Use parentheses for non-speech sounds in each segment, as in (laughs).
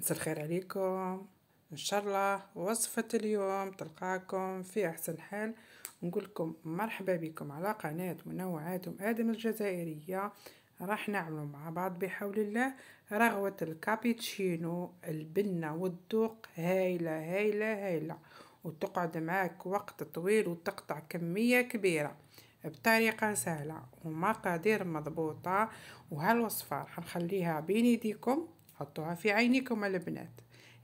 مساء الخير عليكم ان شاء الله وصفة اليوم تلقاكم في احسن حال نقول لكم مرحبا بكم على قناة منوعات ادم الجزائرية راح نعملوا مع بعض بحول الله رغوة الكابتشينو البنة والذوق هايلة هايلة هايلة وتقعد معاك وقت طويل وتقطع كمية كبيرة بطريقة سهلة ومقادير مضبوطة وهالوصفة راح نخليها بين يديكم حطوها في عينيكم البنات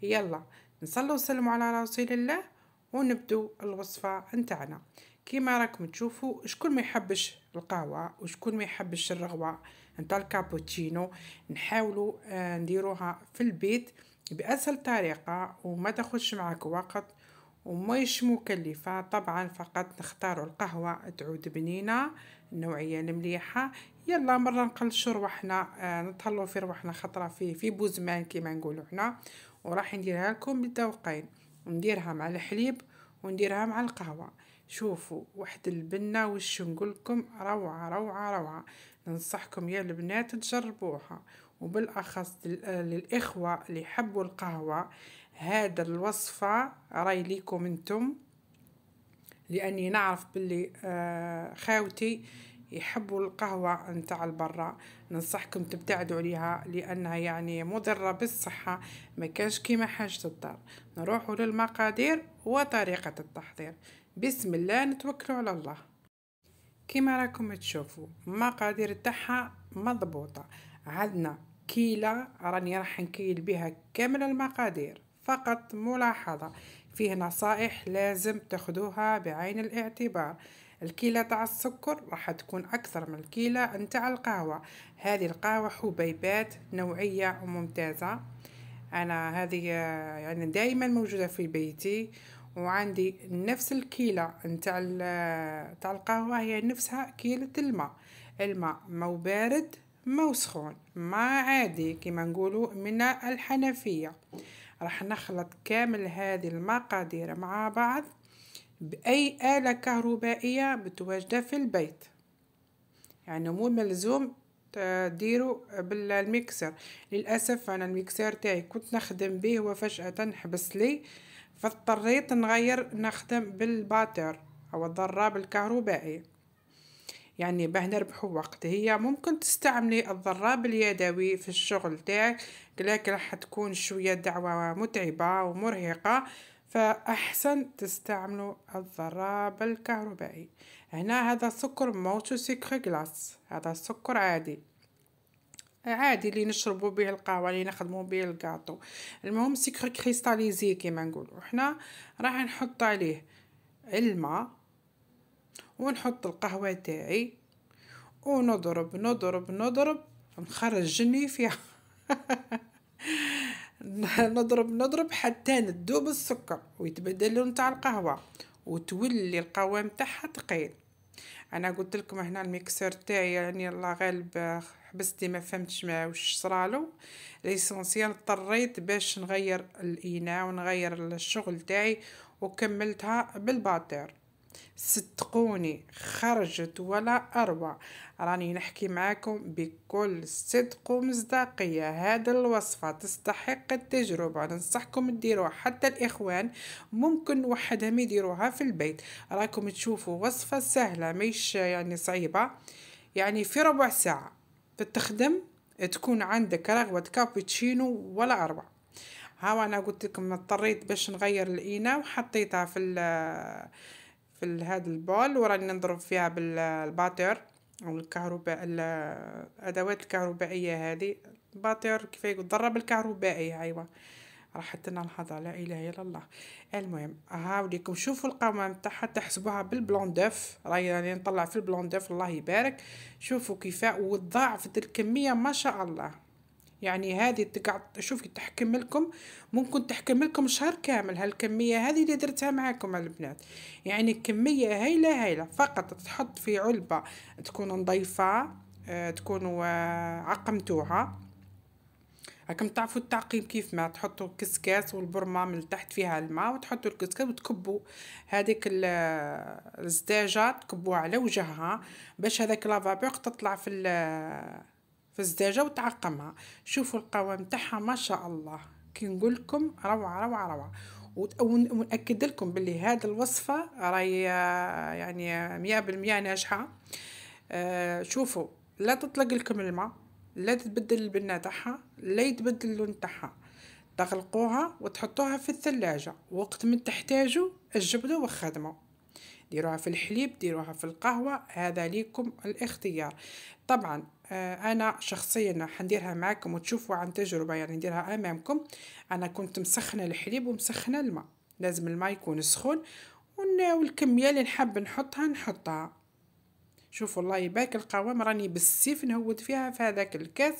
يلا نصلوا وسلموا على رسول الله ونبدو الوصفة نتاعنا كيما راكم تشوفوا شكون ما يحبش القهوة وشكون ما يحبش الرغوة نتاع الكابوتشينو نحاولوا آه، نديروها في البيت بأسهل طريقة وما تاخدش معاك وقت ومش مكلفة طبعا فقط نختاروا القهوة تعود بنينة النوعيه المليحه يلا مره نقلشوا رواحنا آه نطهلوا في رواحنا خطره في في بوزمان كيما نقولوا حنا وراح نديرها لكم بالذوقين نديرها مع الحليب ونديرها مع القهوه شوفوا واحد البنه وش نقول لكم روعه روعه روعه ننصحكم يا البنات تجربوها وبالاخص للاخوه اللي يحبوا القهوه هذا الوصفه راي ليكم انتم لاني نعرف باللي آه، خاوتي يحبوا القهوة نتاع البرا ننصحكم تبتعدوا عليها لأنها يعني مضرة بالصحة ما كانش كيما حاجة الدار نروحوا للمقادير وطريقة التحضير بسم الله نتوكلوا على الله كيما راكم تشوفوا مقادير تاعها مضبوطة عندنا كيلة راني راح نكيل بها كامل المقادير فقط ملاحظة فيه نصائح لازم تاخدوها بعين الاعتبار الكيلة تاع السكر راح تكون أكثر من الكيلة نتاع القهوة هذه القهوة حبيبات نوعية وممتازة أنا هذه يعني دائما موجودة في بيتي وعندي نفس الكيلة نتاع تاع القهوة هي نفسها كيلة الماء الماء مو بارد مو سخون ما عادي كما نقولوا من الحنفية راح نخلط كامل هذه المقادير مع بعض بأي آلة كهربائية متواجدة في البيت يعني مو ملزوم ديروا بالميكسر للأسف أنا الميكسر تاعي كنت نخدم به وفجأة حبس لي فاضطريت نغير نخدم بالباتر أو الضراب الكهربائي يعني باه نربحو وقت هي ممكن تستعملي الضراب اليدوي في الشغل تاعك لكن راح تكون شويه دعوه متعبه ومرهقه فأحسن تستعملوا الضراب الكهربائي هنا هذا سكر موتو سكر غلاس هذا سكر عادي عادي اللي نشربوا به القهوه اللي نخدموا به الكاطو المهم سكر كريستاليزي كيما نقولوا حنا راح نحط عليه الماء ونحط القهوة تاعي ونضرب نضرب نضرب نخرج جني فيها (laughs) نضرب نضرب حتى ندوب السكر ويتبدل لون تاع القهوه وتولي القوام تاعها ثقيل انا قلت لكم هنا الميكسر تاعي يعني الله غالب حبستي ما فهمتش ما واش صرالو ليسونسيال اضطريت باش نغير الاناء ونغير الشغل تاعي وكملتها بالباتير صدقوني خرجت ولا أروع راني نحكي معاكم بكل صدق ومصداقية هذا الوصفة تستحق التجربة ننصحكم تديروها حتى الإخوان ممكن وحدهم يديروها في البيت راكم تشوفوا وصفة سهلة مش يعني صعيبة يعني في ربع ساعة تخدم تكون عندك رغوة كابتشينو ولا أروع هاو أنا قلت لكم اضطريت باش نغير الإناء وحطيتها في في هذا البول وراني نضرب فيها بالباتر او الكهرباء الادوات الكهربائيه هذه الباتر كيف يقول ضرب الكهربائي ايوا راح لنا الهضره لا اله الا الله المهم هاوليكم شوفوا القوام تاعها تحسبوها بالبلوندوف راهي يعني نطلع في البلوندوف الله يبارك شوفوا كيفاه وضاعفت الكميه ما شاء الله يعني هذه شوفي تحكم لكم ممكن تحكم لكم شهر كامل هالكمية هذه اللي درتها معاكم البنات يعني كمية هايلة هايلة فقط تحط في علبة تكون نظيفة آه، تكون آه، عقمتوها راكم تعرفوا التعقيم كيف ما تحطوا الكسكاس والبرمه من تحت فيها الماء وتحطوا الكسكاس وتكبوا هذيك آه، الزداجه تكبوها على وجهها باش هذاك لافابور تطلع في في الزجاجه وتعقمها شوفوا القوام تاعها ما شاء الله كي نقول لكم روعه روعه روعه ونأكد لكم باللي هذه الوصفة راهي آه، يعني مية بالمية ناجحة آه، شوفوا لا تطلق لكم الماء لا تتبدل البنة تاعها لا يتبدل اللون تاعها تغلقوها وتحطوها في الثلاجة وقت ما تحتاجوا الجبده وخدموا ديروها في الحليب ديروها في القهوة هذا ليكم الاختيار طبعا آه، انا شخصيا حنديرها معكم وتشوفوا عن تجربة يعني نديرها امامكم انا كنت مسخنة الحليب ومسخنة الماء لازم الماء يكون سخون والكمية اللي نحب نحطها نحطها شوفوا الله يبارك القوام راني بالسيف نهود فيها في هذاك الكاس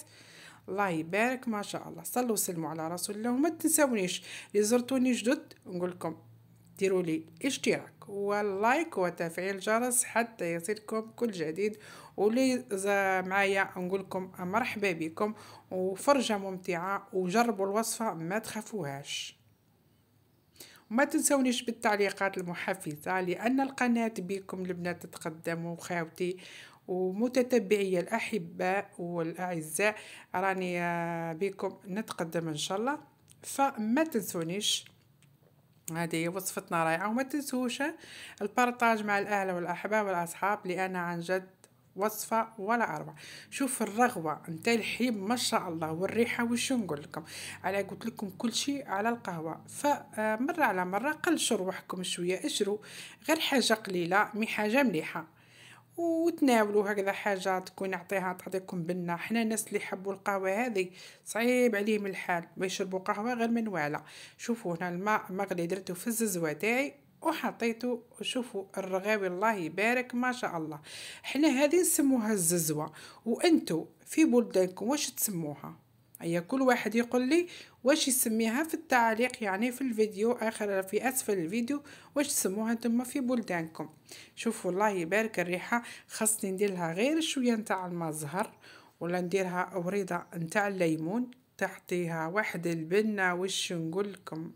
الله يبارك ما شاء الله صلوا وسلموا على رسول الله وما تنسونيش اللي زرتوني جدد نقول لكم ديروا لي اشتراك واللايك وتفعيل الجرس حتى يصلكم كل جديد ولي معايا نقول لكم مرحبا بكم وفرجة ممتعة وجربوا الوصفة ما تخافوهاش ما تنسونيش بالتعليقات المحفزة لأن القناة بكم البنات تتقدم وخاوتي ومتتبعي الأحباء والأعزاء راني بكم نتقدم إن شاء الله فما تنسونيش هذه هي وصفتنا رائعة وما تنسوش البارطاج مع الأهل والأحباب والأصحاب لأن عن جد وصفة ولا أروع شوف الرغوة نتاع الحليب ما شاء الله والريحة وش نقول لكم على قلت لكم كل شيء على القهوة فمرة على مرة قلشوا روحكم شوية اشرو غير حاجة قليلة مي حاجة مليحة وتناولوا هكذا حاجه تكون نعطيها تعطيكم بنه حنا الناس اللي يحبوا القهوه هذه صعيب عليهم الحال ما يشربوا قهوه غير منواله شوفوا هنا الماء مغلي درته في الززوه تاعي وحطيته وشوفوا الرغاوي الله يبارك ما شاء الله حنا هذه نسموها الززوه وانتو في بلدانكم واش تسموها هيا كل واحد يقول لي واش يسميها في التعليق يعني في الفيديو اخر في اسفل الفيديو واش تسموها انتم في بلدانكم شوفوا الله يبارك الريحه خاصني نديرلها غير شويه نتاع الماء زهر ولا نديرها وريضه نتاع الليمون تحطيها واحد البنه واش نقول لكم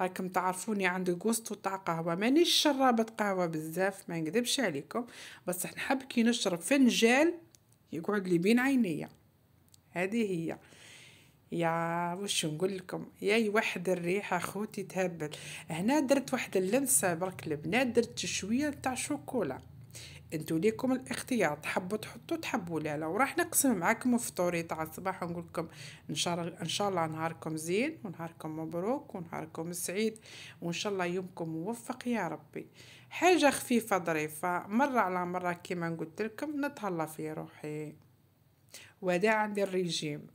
راكم تعرفوني عندي غوست تاع قهوه مانيش شرابه قهوه بزاف ما نكذبش عليكم بس نحب كي نشرب فنجان يقعد لي بين عينيا هذه هي يا وش نقول لكم يا واحد الريحه خوتي تهبل هنا درت واحد اللمسه برك البنات درت شويه تاع شوكولا انتو ليكم الاختيار تحبوا تحطوا تحبوا لا لا وراح نقسم معاكم فطوري تاع الصباح ونقول لكم ان شاء الله ان شاء الله نهاركم زين ونهاركم مبروك ونهاركم سعيد وان شاء الله يومكم موفق يا ربي حاجه خفيفه ظريفه مره على مره كيما قلت لكم نتهلا في روحي وداعا للريجيم (laughs)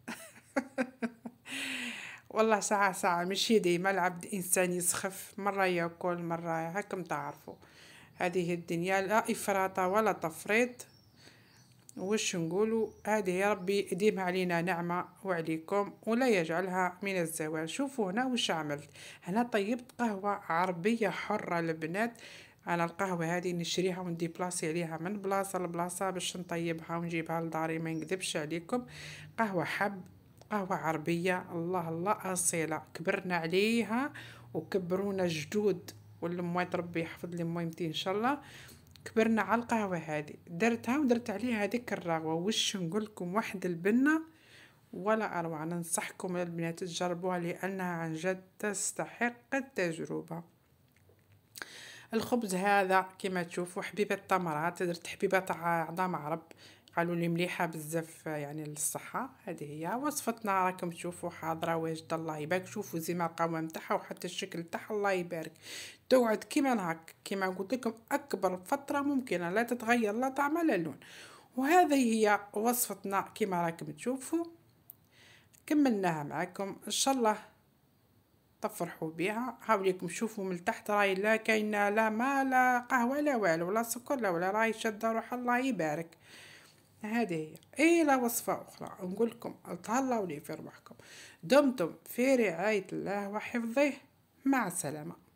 والله ساعة ساعة ماشي ديما العبد إنسان يسخف مرة ياكل مرة هاكم تعرفوا هذه الدنيا لا إفراطة ولا تفريط وش نقولوا هذه ربي ديمها علينا نعمة وعليكم ولا يجعلها من الزوال شوفوا هنا وش عملت هنا طيبت قهوة عربية حرة البنات انا القهوه هذه نشريها ونديبلاصي عليها من بلاصه لبلاصه باش نطيبها ونجيبها لداري ما نكذبش عليكم قهوه حب قهوة عربية الله الله أصيلة كبرنا عليها وكبرونا جدود والموات ربي يحفظ لي ميمتي إن شاء الله كبرنا على القهوة هذه درتها ودرت عليها هذيك الرغوة وش نقول لكم واحد البنة ولا أروع ننصحكم البنات تجربوها لأنها عن جد تستحق التجربة الخبز هذا كما تشوفوا حبيبه التمرات درت حبيبه تاع عظام عرب قالوا لي مليحه بزاف يعني للصحه هذه هي وصفتنا راكم تشوفوا حاضره واجده الله يبارك شوفوا ما القوام تاعها وحتى الشكل تاعها الله يبارك توعد كيما هاك كيما قلت لكم اكبر فتره ممكنه لا تتغير لا طعم لا لون وهذه هي وصفتنا كيما راكم تشوفوا كملناها معكم ان شاء الله تفرحوا بها ليكم شوفوا من تحت راي لا كاينه لا ما لا قهوه لا والو لا سكر لا ولا راي شاده روح الله يبارك هذه هي اي لا وصفه اخرى نقول لكم تهلاو لي في روحكم دمتم في رعايه الله وحفظه مع السلامه